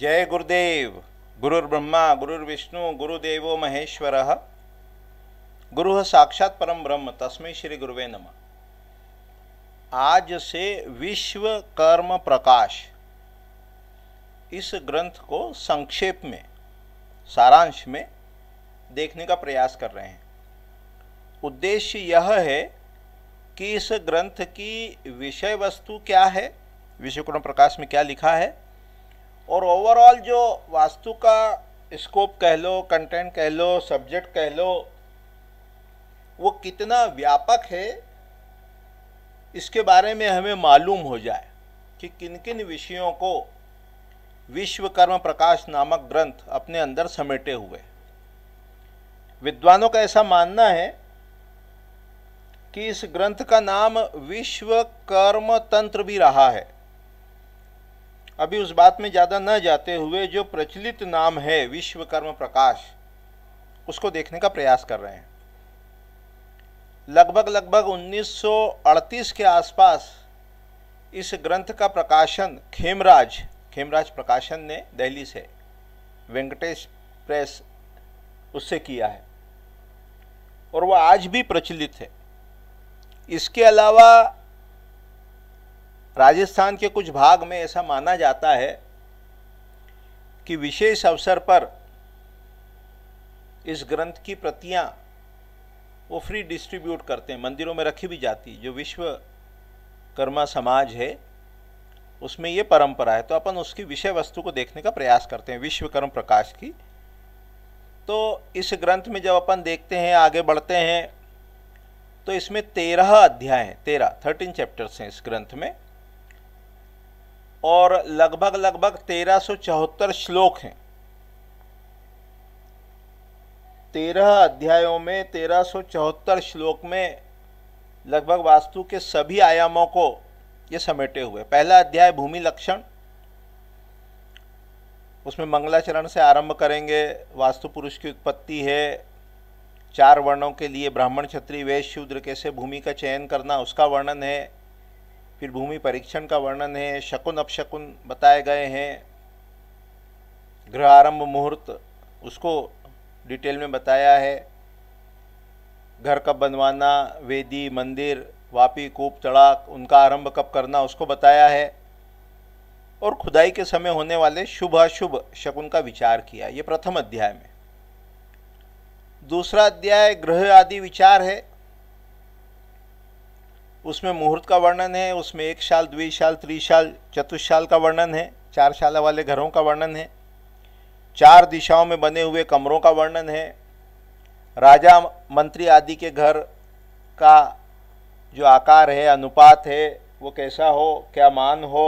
जय गुरुदेव गुरुर्ब्रह्मा गुरुर्विष्णु गुरुदेव महेश्वर गुरु साक्षात परम ब्रह्म तस्में श्री गुरुवे नम आज से विश्व कर्म प्रकाश इस ग्रंथ को संक्षेप में सारांश में देखने का प्रयास कर रहे हैं उद्देश्य यह है कि इस ग्रंथ की विषय वस्तु क्या है विश्वकर्म प्रकाश में क्या लिखा है और ओवरऑल जो वास्तु का स्कोप कह लो कंटेंट कह लो सब्जेक्ट कह लो वो कितना व्यापक है इसके बारे में हमें मालूम हो जाए कि किन किन विषयों को विश्वकर्म प्रकाश नामक ग्रंथ अपने अंदर समेटे हुए विद्वानों का ऐसा मानना है कि इस ग्रंथ का नाम विश्वकर्म तंत्र भी रहा है अभी उस बात में ज़्यादा न जाते हुए जो प्रचलित नाम है विश्वकर्म प्रकाश उसको देखने का प्रयास कर रहे हैं लगभग लगभग 1938 के आसपास इस ग्रंथ का प्रकाशन खेमराज खेमराज प्रकाशन ने दिल्ली से वेंकटेश प्रेस उससे किया है और वह आज भी प्रचलित है इसके अलावा राजस्थान के कुछ भाग में ऐसा माना जाता है कि विशेष अवसर पर इस ग्रंथ की प्रतियां वो फ्री डिस्ट्रीब्यूट करते हैं मंदिरों में रखी भी जाती जो विश्वकर्मा समाज है उसमें ये परंपरा है तो अपन उसकी विषय वस्तु को देखने का प्रयास करते हैं विश्वकर्म प्रकाश की तो इस ग्रंथ में जब अपन देखते हैं आगे बढ़ते हैं तो इसमें तेरह अध्याय हैं तेरह थर्टीन चैप्टर्स हैं इस ग्रंथ में और लगभग लगभग तेरह सौ चौहत्तर श्लोक हैं तेरह अध्यायों में तेरह सौ चौहत्तर श्लोक में लगभग वास्तु के सभी आयामों को ये समेटे हुए पहला अध्याय भूमि लक्षण उसमें मंगलाचरण से आरंभ करेंगे वास्तु पुरुष की उत्पत्ति है चार वर्णों के लिए ब्राह्मण क्षत्रिय वेश शूद्र कैसे भूमि का चयन करना उसका वर्णन है फिर भूमि परीक्षण का वर्णन है शकुन अपशकुन बताए गए हैं गृह आरंभ मुहूर्त उसको डिटेल में बताया है घर कब बनवाना वेदी मंदिर वापी कूप तड़ाक उनका आरंभ कब करना उसको बताया है और खुदाई के समय होने वाले शुभ अशुभ शकुन का विचार किया ये प्रथम अध्याय में दूसरा अध्याय ग्रह आदि विचार है उसमें मुहूर्त का वर्णन है उसमें एक शाल द्विशाल त्रिशाल चतुशाल का वर्णन है चार शाला वाले घरों का वर्णन है चार दिशाओं में बने हुए कमरों का वर्णन है राजा मंत्री आदि के घर का जो आकार है अनुपात है वो कैसा हो क्या मान हो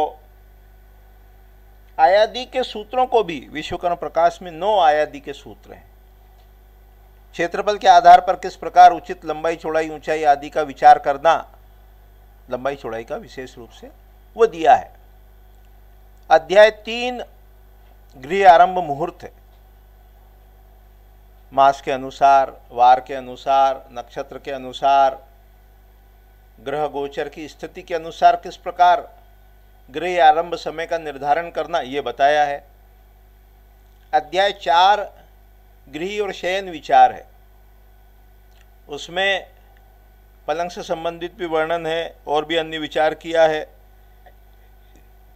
आयादी के सूत्रों को भी विश्वकर्म प्रकाश में नौ आयादी के सूत्र हैं क्षेत्रफल के आधार पर किस प्रकार उचित लंबाई चौड़ाई ऊंचाई आदि का विचार करना लंबाई चौड़ाई का विशेष रूप से वो दिया है अध्याय तीन गृह आरंभ मुहूर्त है मास के अनुसार वार के अनुसार नक्षत्र के अनुसार ग्रह गोचर की स्थिति के अनुसार किस प्रकार गृह आरंभ समय का निर्धारण करना ये बताया है अध्याय चार गृह और शयन विचार है उसमें पलंग से संबंधित भी वर्णन है और भी अन्य विचार किया है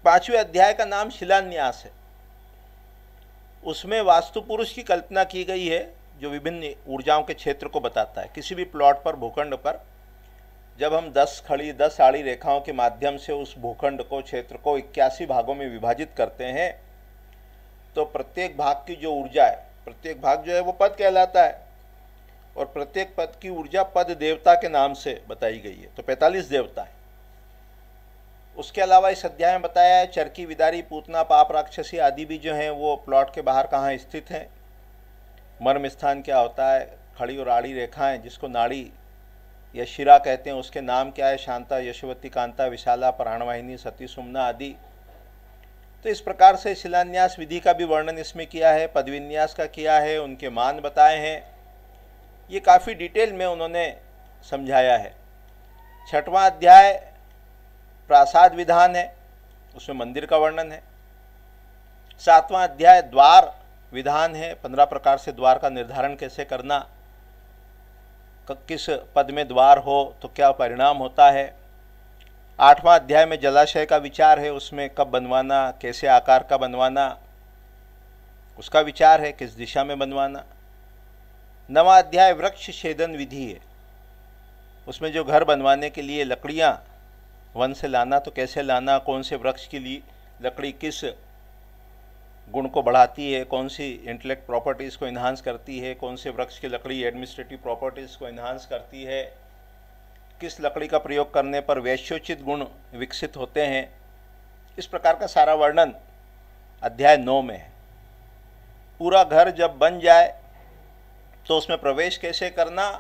पांचवें अध्याय का नाम शिलान्यास है उसमें वास्तु पुरुष की कल्पना की गई है जो विभिन्न ऊर्जाओं के क्षेत्र को बताता है किसी भी प्लॉट पर भूखंड पर जब हम दस खड़ी दस आड़ी रेखाओं के माध्यम से उस भूखंड को क्षेत्र को इक्यासी भागों में विभाजित करते हैं तो प्रत्येक भाग की जो ऊर्जा है प्रत्येक भाग जो है वो पद कहलाता है और प्रत्येक पद की ऊर्जा पद देवता के नाम से बताई गई है तो 45 देवता है उसके अलावा इस अध्याय में बताया है चरकी विदारी पूतना पाप राक्षसी आदि भी जो हैं वो प्लॉट के बाहर कहाँ स्थित हैं मर्म स्थान क्या होता है खड़ी और आड़ी रेखाएं जिसको नाड़ी या शिरा कहते हैं उसके नाम क्या है शांता यशोवती कांता विशाला प्राणवाहिनी सती सुमना आदि तो इस प्रकार से शिलान्यास विधि का भी वर्णन इसमें किया है पदविन्यास का किया है उनके मान बताए हैं ये काफ़ी डिटेल में उन्होंने समझाया है छठवां अध्याय प्रासाद विधान है उसमें मंदिर का वर्णन है सातवां अध्याय द्वार विधान है पंद्रह प्रकार से द्वार का निर्धारण कैसे करना किस पद में द्वार हो तो क्या परिणाम होता है आठवां अध्याय में जलाशय का विचार है उसमें कब बनवाना कैसे आकार का बनवाना उसका विचार है किस दिशा में बनवाना नवा अध्याय वृक्ष छेदन विधि है उसमें जो घर बनवाने के लिए लकड़ियाँ वन से लाना तो कैसे लाना कौन से वृक्ष के लिए लकड़ी किस गुण को बढ़ाती है कौन सी इंटेलेक्ट प्रॉपर्टीज़ को इन्हांस करती है कौन से वृक्ष की लकड़ी एडमिनिस्ट्रेटिव प्रॉपर्टीज़ को इन्हांस करती है किस लकड़ी का प्रयोग करने पर वैश्योचित गुण विकसित होते हैं इस प्रकार का सारा वर्णन अध्याय नौ में है पूरा घर जब बन जाए तो उसमें प्रवेश कैसे करना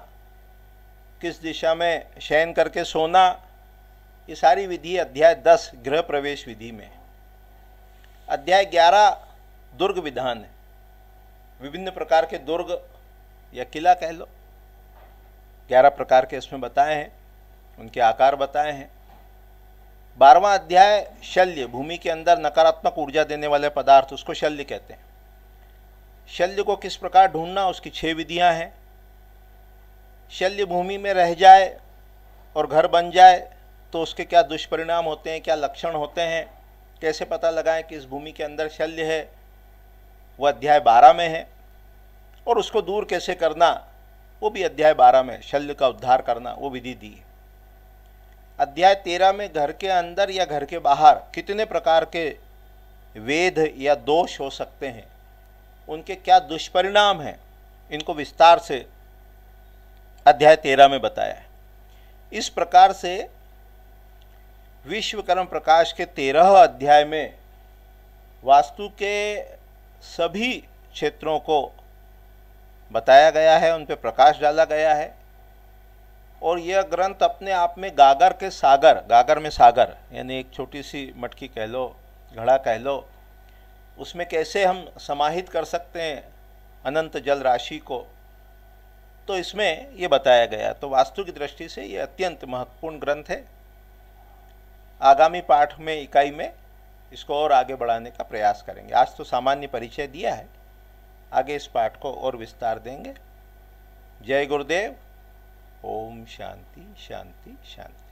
किस दिशा में शयन करके सोना ये सारी विधि अध्याय दस गृह प्रवेश विधि में अध्याय ग्यारह दुर्ग विधान है विभिन्न प्रकार के दुर्ग या किला कह लो ग्यारह प्रकार के इसमें बताए हैं उनके आकार बताए हैं बारवा अध्याय शल्य भूमि के अंदर नकारात्मक ऊर्जा देने वाले पदार्थ उसको शल्य कहते हैं शल्य को किस प्रकार ढूंढना उसकी छह विधियां हैं शल्य भूमि में रह जाए और घर बन जाए तो उसके क्या दुष्परिणाम होते हैं क्या लक्षण होते हैं कैसे पता लगाएं कि इस भूमि के अंदर शल्य है वह अध्याय बारह में है और उसको दूर कैसे करना वो भी अध्याय बारह में शल्य का उद्धार करना वो विधि दी अध्याय तेरह में घर के अंदर या घर के बाहर कितने प्रकार के वेद या दोष हो सकते हैं उनके क्या दुष्परिणाम हैं इनको विस्तार से अध्याय तेरह में बताया है इस प्रकार से विश्वकर्म प्रकाश के तेरह अध्याय में वास्तु के सभी क्षेत्रों को बताया गया है उन पर प्रकाश डाला गया है और यह ग्रंथ अपने आप में गागर के सागर गागर में सागर यानी एक छोटी सी मटकी कह लो घड़ा कह लो उसमें कैसे हम समाहित कर सकते हैं अनंत जल राशि को तो इसमें ये बताया गया तो वास्तु की दृष्टि से ये अत्यंत महत्वपूर्ण ग्रंथ है आगामी पाठ में इकाई में इसको और आगे बढ़ाने का प्रयास करेंगे आज तो सामान्य परिचय दिया है आगे इस पाठ को और विस्तार देंगे जय गुरुदेव ओम शांति शांति शांति